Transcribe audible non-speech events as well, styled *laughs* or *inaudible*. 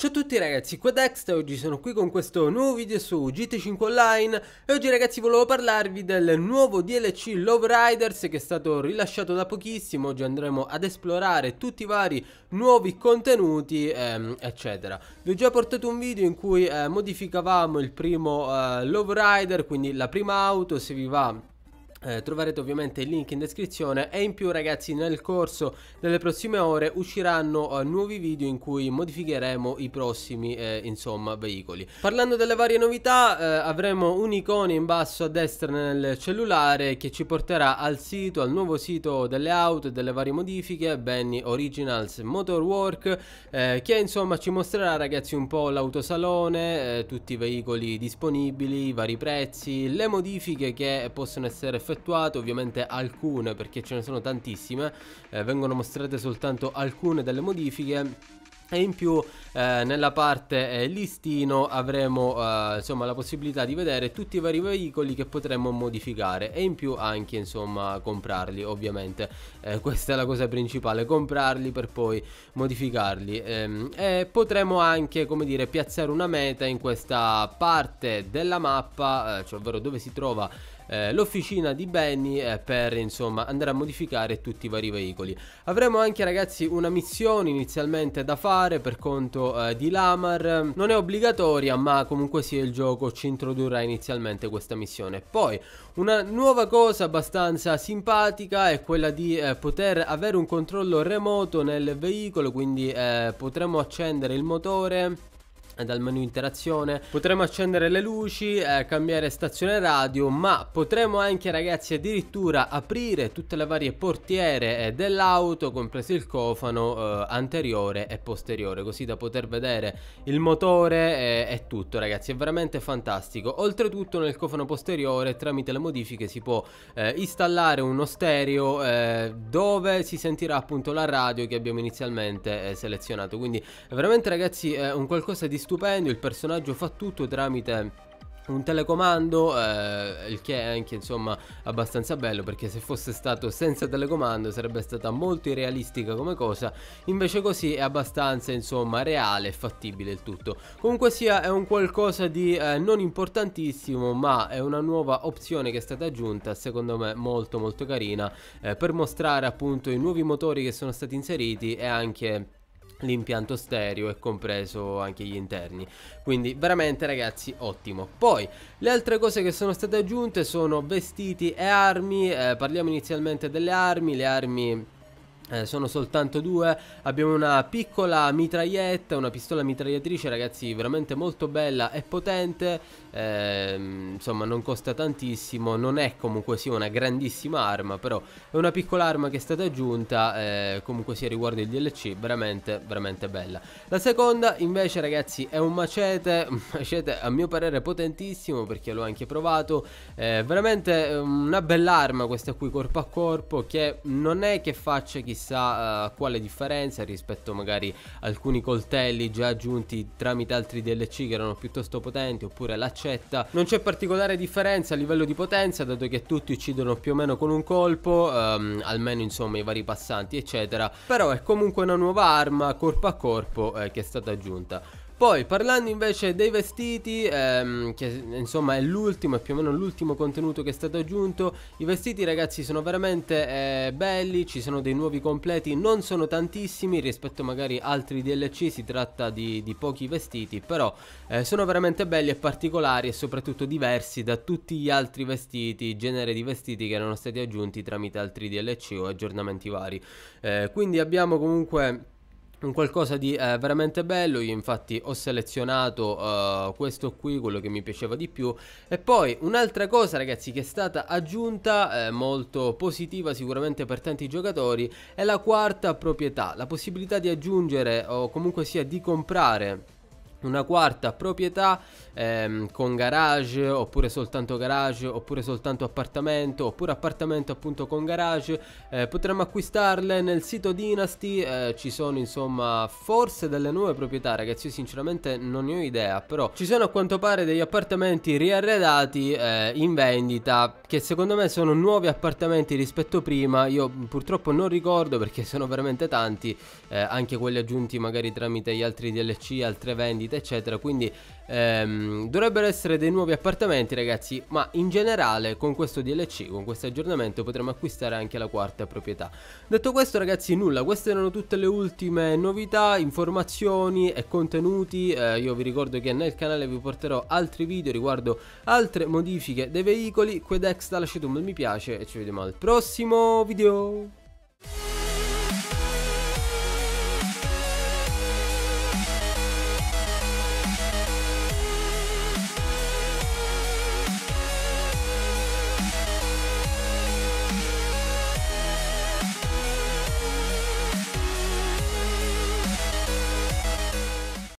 Ciao a tutti ragazzi, qua Dexter, oggi sono qui con questo nuovo video su GT5 Online e oggi ragazzi volevo parlarvi del nuovo DLC Love Riders che è stato rilasciato da pochissimo, oggi andremo ad esplorare tutti i vari nuovi contenuti ehm, eccetera. Vi ho già portato un video in cui eh, modificavamo il primo eh, Love Rider, quindi la prima auto, se vi va eh, troverete ovviamente il link in descrizione e in più ragazzi nel corso delle prossime ore usciranno eh, nuovi video in cui modificheremo i prossimi eh, insomma veicoli parlando delle varie novità eh, avremo un'icona in basso a destra nel cellulare che ci porterà al sito al nuovo sito delle auto e delle varie modifiche Benny Originals Motorwork eh, che insomma ci mostrerà ragazzi un po' l'autosalone eh, tutti i veicoli disponibili i vari prezzi le modifiche che possono essere fatte effettuato, ovviamente alcune perché ce ne sono tantissime, eh, vengono mostrate soltanto alcune delle modifiche e in più eh, nella parte eh, listino avremo eh, insomma, la possibilità di vedere tutti i vari veicoli che potremmo modificare e in più anche insomma comprarli ovviamente eh, questa è la cosa principale comprarli per poi modificarli ehm, e potremo anche come dire piazzare una meta in questa parte della mappa eh, cioè ovvero dove si trova eh, l'officina di Benny eh, per insomma andare a modificare tutti i vari veicoli. Avremo anche ragazzi una missione inizialmente da fare per conto eh, di Lamar, non è obbligatoria ma comunque sia il gioco ci introdurrà inizialmente questa missione. Poi una nuova cosa abbastanza simpatica è quella di eh, poter avere un controllo remoto nel veicolo, quindi eh, potremo accendere il motore eh, dal menu interazione potremo accendere le luci eh, cambiare stazione radio ma potremo anche ragazzi addirittura aprire tutte le varie portiere eh, dell'auto compreso il cofano eh, anteriore e posteriore così da poter vedere il motore eh, e tutto ragazzi è veramente fantastico oltretutto nel cofano posteriore tramite le modifiche si può eh, installare uno stereo dove si sentirà appunto la radio che abbiamo inizialmente selezionato quindi veramente ragazzi è un qualcosa di stupendo, il personaggio fa tutto tramite un telecomando, eh, il che è anche insomma abbastanza bello perché se fosse stato senza telecomando sarebbe stata molto irrealistica come cosa, invece così è abbastanza insomma reale e fattibile il tutto. Comunque sia è un qualcosa di eh, non importantissimo ma è una nuova opzione che è stata aggiunta secondo me molto molto carina eh, per mostrare appunto i nuovi motori che sono stati inseriti e anche l'impianto stereo e compreso anche gli interni quindi veramente ragazzi ottimo poi le altre cose che sono state aggiunte sono vestiti e armi eh, parliamo inizialmente delle armi le armi eh, sono soltanto due. Abbiamo una piccola mitraglietta, una pistola mitragliatrice, ragazzi, veramente molto bella e potente. Eh, insomma, non costa tantissimo. Non è comunque sia sì, una grandissima arma, però è una piccola arma che è stata aggiunta. Eh, comunque sia sì, riguardo il DLC, veramente, veramente bella. La seconda, invece, ragazzi, è un macete. *laughs* Un macete a mio parere potentissimo perché l'ho anche provato. Eh, veramente eh, una bella arma questa qui, corpo a corpo, che non è che faccia chissà chissà uh, eh, quale differenza rispetto magari alcuni coltelli già aggiunti tramite altri DLC che erano piuttosto potenti oppure l'accetta. Non c'è particolare differenza a livello di potenza dato che tutti uccidono più o meno con un colpo, um, almeno insomma i vari passanti eccetera, però è comunque una nuova arma corpo a corpo eh, che è stata aggiunta. Poi parlando invece dei vestiti, ehm, che insomma è l'ultimo, è più o meno l'ultimo contenuto che è stato aggiunto, i vestiti ragazzi sono veramente eh, belli, ci sono dei nuovi completi, non sono tantissimi rispetto magari altri DLC, si tratta di, di pochi vestiti, però eh, sono veramente belli e particolari e soprattutto diversi da tutti gli altri vestiti, genere di vestiti che erano stati aggiunti tramite altri DLC o aggiornamenti vari. Eh, quindi abbiamo comunque un qualcosa di eh, veramente bello, io infatti ho selezionato uh, questo qui, quello che mi piaceva di più e poi un'altra cosa ragazzi che è stata aggiunta, eh, molto positiva sicuramente per tanti giocatori, è la quarta proprietà, la possibilità di aggiungere o comunque sia di comprare una quarta proprietà ehm, con garage oppure soltanto garage oppure soltanto appartamento oppure appartamento appunto con garage eh, potremmo acquistarle nel sito Dynasty eh, ci sono insomma forse delle nuove proprietà ragazzi io sinceramente non ne ho idea però ci sono a quanto pare degli appartamenti riarredati eh, in vendita che secondo me sono nuovi appartamenti rispetto a prima io purtroppo non ricordo perché sono veramente tanti eh, anche quelli aggiunti magari tramite gli altri DLC altre vendite pulita eccetera quindi ehm, dovrebbero essere dei nuovi appartamenti ragazzi ma in generale con questo DLC con questo aggiornamento potremo acquistare anche la quarta proprietà detto questo ragazzi nulla queste erano tutte le ultime novità informazioni e contenuti eh, io vi ricordo che nel canale vi porterò altri video riguardo altre modifiche dei veicoli Quedex da lasciate un bel mi piace e ci vediamo al prossimo video